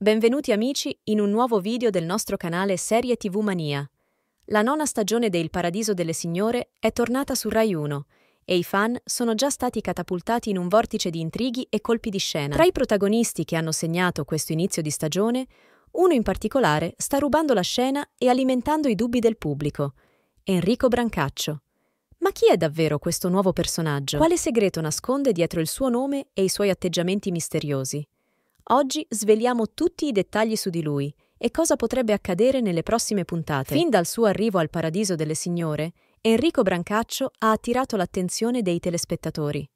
Benvenuti amici in un nuovo video del nostro canale Serie TV Mania. La nona stagione de Il Paradiso delle Signore è tornata su Rai 1 e i fan sono già stati catapultati in un vortice di intrighi e colpi di scena. Tra i protagonisti che hanno segnato questo inizio di stagione, uno in particolare sta rubando la scena e alimentando i dubbi del pubblico, Enrico Brancaccio. Ma chi è davvero questo nuovo personaggio? Quale segreto nasconde dietro il suo nome e i suoi atteggiamenti misteriosi? Oggi sveliamo tutti i dettagli su di lui e cosa potrebbe accadere nelle prossime puntate. Fin dal suo arrivo al Paradiso delle Signore, Enrico Brancaccio ha attirato l'attenzione dei telespettatori.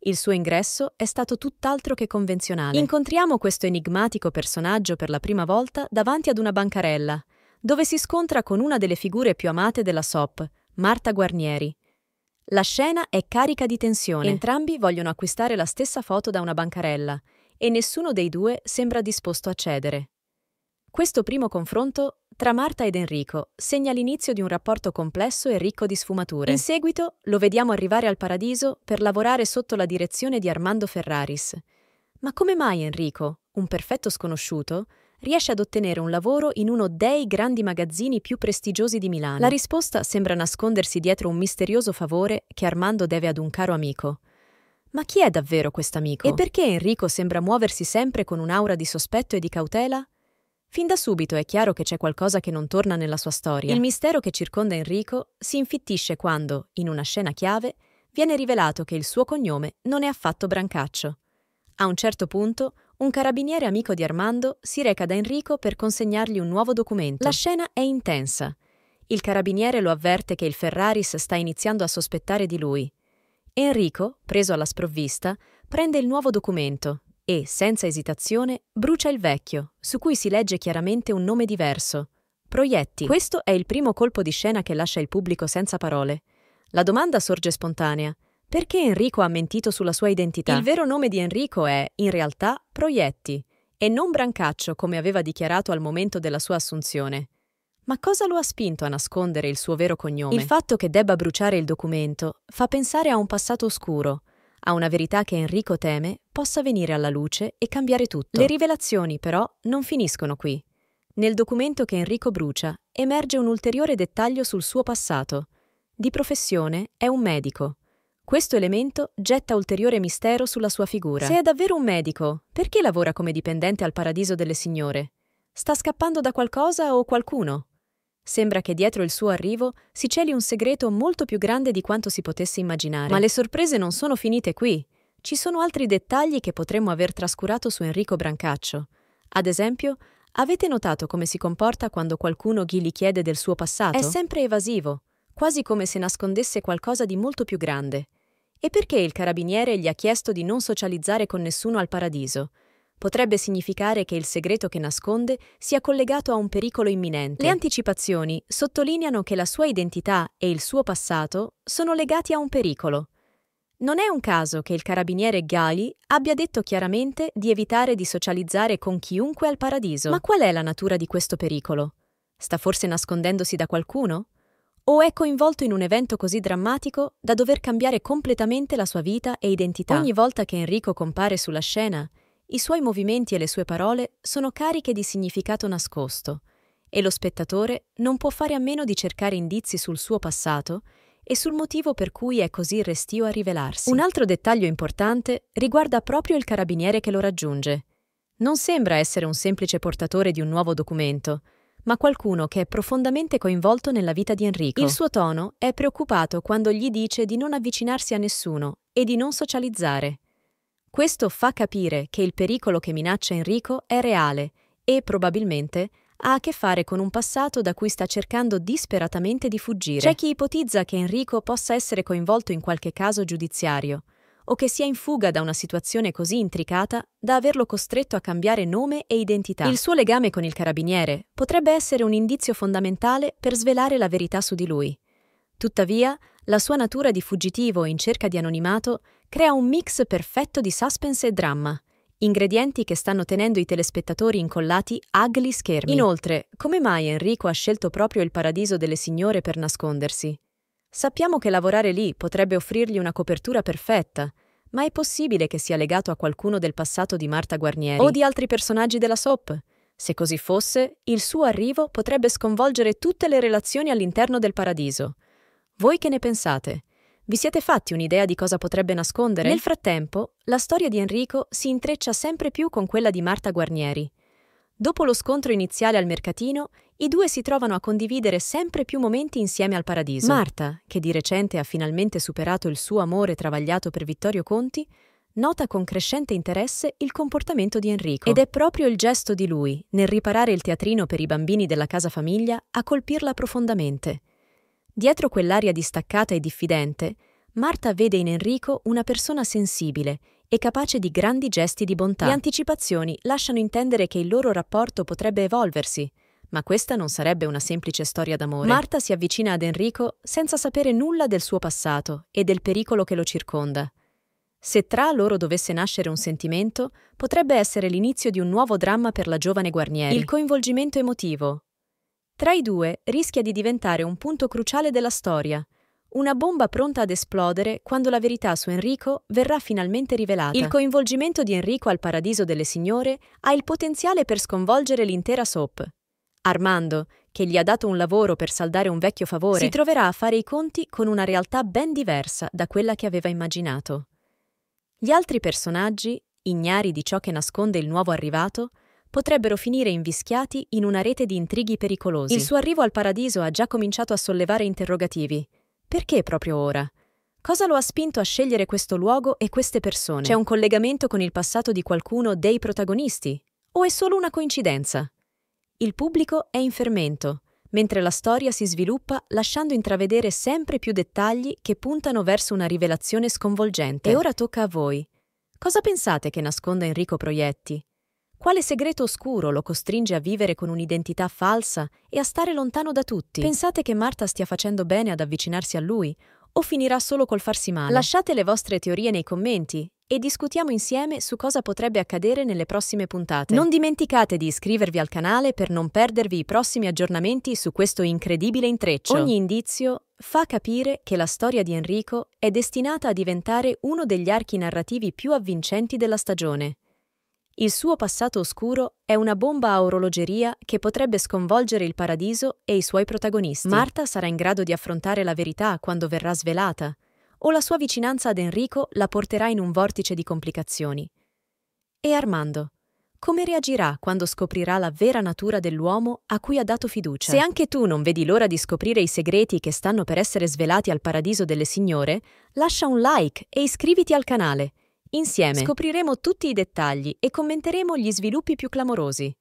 Il suo ingresso è stato tutt'altro che convenzionale. Incontriamo questo enigmatico personaggio per la prima volta davanti ad una bancarella, dove si scontra con una delle figure più amate della SOP, Marta Guarnieri. La scena è carica di tensione. Entrambi vogliono acquistare la stessa foto da una bancarella e nessuno dei due sembra disposto a cedere. Questo primo confronto tra Marta ed Enrico segna l'inizio di un rapporto complesso e ricco di sfumature. In seguito lo vediamo arrivare al paradiso per lavorare sotto la direzione di Armando Ferraris. Ma come mai Enrico, un perfetto sconosciuto, riesce ad ottenere un lavoro in uno dei grandi magazzini più prestigiosi di Milano? La risposta sembra nascondersi dietro un misterioso favore che Armando deve ad un caro amico. Ma chi è davvero quest'amico? E perché Enrico sembra muoversi sempre con un'aura di sospetto e di cautela? Fin da subito è chiaro che c'è qualcosa che non torna nella sua storia. Il mistero che circonda Enrico si infittisce quando, in una scena chiave, viene rivelato che il suo cognome non è affatto Brancaccio. A un certo punto, un carabiniere amico di Armando si reca da Enrico per consegnargli un nuovo documento. La scena è intensa. Il carabiniere lo avverte che il Ferraris sta iniziando a sospettare di lui Enrico, preso alla sprovvista, prende il nuovo documento e, senza esitazione, brucia il vecchio, su cui si legge chiaramente un nome diverso. Proietti. Questo è il primo colpo di scena che lascia il pubblico senza parole. La domanda sorge spontanea. Perché Enrico ha mentito sulla sua identità? Il vero nome di Enrico è, in realtà, Proietti, e non Brancaccio come aveva dichiarato al momento della sua assunzione. Ma cosa lo ha spinto a nascondere il suo vero cognome? Il fatto che debba bruciare il documento fa pensare a un passato oscuro, a una verità che Enrico teme possa venire alla luce e cambiare tutto. Le rivelazioni, però, non finiscono qui. Nel documento che Enrico brucia emerge un ulteriore dettaglio sul suo passato. Di professione è un medico. Questo elemento getta ulteriore mistero sulla sua figura. Se è davvero un medico, perché lavora come dipendente al Paradiso delle Signore? Sta scappando da qualcosa o qualcuno? Sembra che dietro il suo arrivo si celi un segreto molto più grande di quanto si potesse immaginare. Ma le sorprese non sono finite qui. Ci sono altri dettagli che potremmo aver trascurato su Enrico Brancaccio. Ad esempio, avete notato come si comporta quando qualcuno gli chiede del suo passato? È sempre evasivo, quasi come se nascondesse qualcosa di molto più grande. E perché il carabiniere gli ha chiesto di non socializzare con nessuno al paradiso? potrebbe significare che il segreto che nasconde sia collegato a un pericolo imminente. Le anticipazioni sottolineano che la sua identità e il suo passato sono legati a un pericolo. Non è un caso che il carabiniere Gali abbia detto chiaramente di evitare di socializzare con chiunque al paradiso. Ma qual è la natura di questo pericolo? Sta forse nascondendosi da qualcuno? o è coinvolto in un evento così drammatico da dover cambiare completamente la sua vita e identità. Ogni volta che Enrico compare sulla scena, i suoi movimenti e le sue parole sono cariche di significato nascosto e lo spettatore non può fare a meno di cercare indizi sul suo passato e sul motivo per cui è così restio a rivelarsi. Un altro dettaglio importante riguarda proprio il carabiniere che lo raggiunge. Non sembra essere un semplice portatore di un nuovo documento, ma qualcuno che è profondamente coinvolto nella vita di Enrico. Il suo tono è preoccupato quando gli dice di non avvicinarsi a nessuno e di non socializzare, questo fa capire che il pericolo che minaccia Enrico è reale e, probabilmente, ha a che fare con un passato da cui sta cercando disperatamente di fuggire. C'è chi ipotizza che Enrico possa essere coinvolto in qualche caso giudiziario o che sia in fuga da una situazione così intricata da averlo costretto a cambiare nome e identità. Il suo legame con il carabiniere potrebbe essere un indizio fondamentale per svelare la verità su di lui. Tuttavia, la sua natura di fuggitivo in cerca di anonimato crea un mix perfetto di suspense e dramma, ingredienti che stanno tenendo i telespettatori incollati agli schermi. Inoltre, come mai Enrico ha scelto proprio il paradiso delle signore per nascondersi? Sappiamo che lavorare lì potrebbe offrirgli una copertura perfetta, ma è possibile che sia legato a qualcuno del passato di Marta Guarnieri o di altri personaggi della SOP. Se così fosse, il suo arrivo potrebbe sconvolgere tutte le relazioni all'interno del paradiso. Voi che ne pensate? Vi siete fatti un'idea di cosa potrebbe nascondere? Nel frattempo, la storia di Enrico si intreccia sempre più con quella di Marta Guarnieri. Dopo lo scontro iniziale al mercatino, i due si trovano a condividere sempre più momenti insieme al paradiso. Marta, che di recente ha finalmente superato il suo amore travagliato per Vittorio Conti, nota con crescente interesse il comportamento di Enrico. Ed è proprio il gesto di lui, nel riparare il teatrino per i bambini della casa famiglia, a colpirla profondamente. Dietro quell'aria distaccata e diffidente, Marta vede in Enrico una persona sensibile e capace di grandi gesti di bontà. Le anticipazioni lasciano intendere che il loro rapporto potrebbe evolversi, ma questa non sarebbe una semplice storia d'amore. Marta si avvicina ad Enrico senza sapere nulla del suo passato e del pericolo che lo circonda. Se tra loro dovesse nascere un sentimento, potrebbe essere l'inizio di un nuovo dramma per la giovane Guarnieri. Il coinvolgimento emotivo, tra i due rischia di diventare un punto cruciale della storia, una bomba pronta ad esplodere quando la verità su Enrico verrà finalmente rivelata. Il coinvolgimento di Enrico al paradiso delle signore ha il potenziale per sconvolgere l'intera soap. Armando, che gli ha dato un lavoro per saldare un vecchio favore, si troverà a fare i conti con una realtà ben diversa da quella che aveva immaginato. Gli altri personaggi, ignari di ciò che nasconde il nuovo arrivato, potrebbero finire invischiati in una rete di intrighi pericolosi. Il suo arrivo al paradiso ha già cominciato a sollevare interrogativi. Perché proprio ora? Cosa lo ha spinto a scegliere questo luogo e queste persone? C'è un collegamento con il passato di qualcuno dei protagonisti? O è solo una coincidenza? Il pubblico è in fermento, mentre la storia si sviluppa lasciando intravedere sempre più dettagli che puntano verso una rivelazione sconvolgente. E ora tocca a voi. Cosa pensate che nasconda Enrico Proietti? Quale segreto oscuro lo costringe a vivere con un'identità falsa e a stare lontano da tutti? Pensate che Marta stia facendo bene ad avvicinarsi a lui o finirà solo col farsi male? Lasciate le vostre teorie nei commenti e discutiamo insieme su cosa potrebbe accadere nelle prossime puntate. Non dimenticate di iscrivervi al canale per non perdervi i prossimi aggiornamenti su questo incredibile intreccio. Ogni indizio fa capire che la storia di Enrico è destinata a diventare uno degli archi narrativi più avvincenti della stagione. Il suo passato oscuro è una bomba a orologeria che potrebbe sconvolgere il paradiso e i suoi protagonisti. Marta sarà in grado di affrontare la verità quando verrà svelata, o la sua vicinanza ad Enrico la porterà in un vortice di complicazioni. E Armando? Come reagirà quando scoprirà la vera natura dell'uomo a cui ha dato fiducia? Se anche tu non vedi l'ora di scoprire i segreti che stanno per essere svelati al paradiso delle signore, lascia un like e iscriviti al canale. Insieme scopriremo tutti i dettagli e commenteremo gli sviluppi più clamorosi.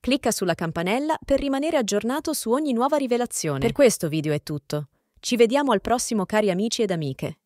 Clicca sulla campanella per rimanere aggiornato su ogni nuova rivelazione. Per questo video è tutto. Ci vediamo al prossimo cari amici ed amiche.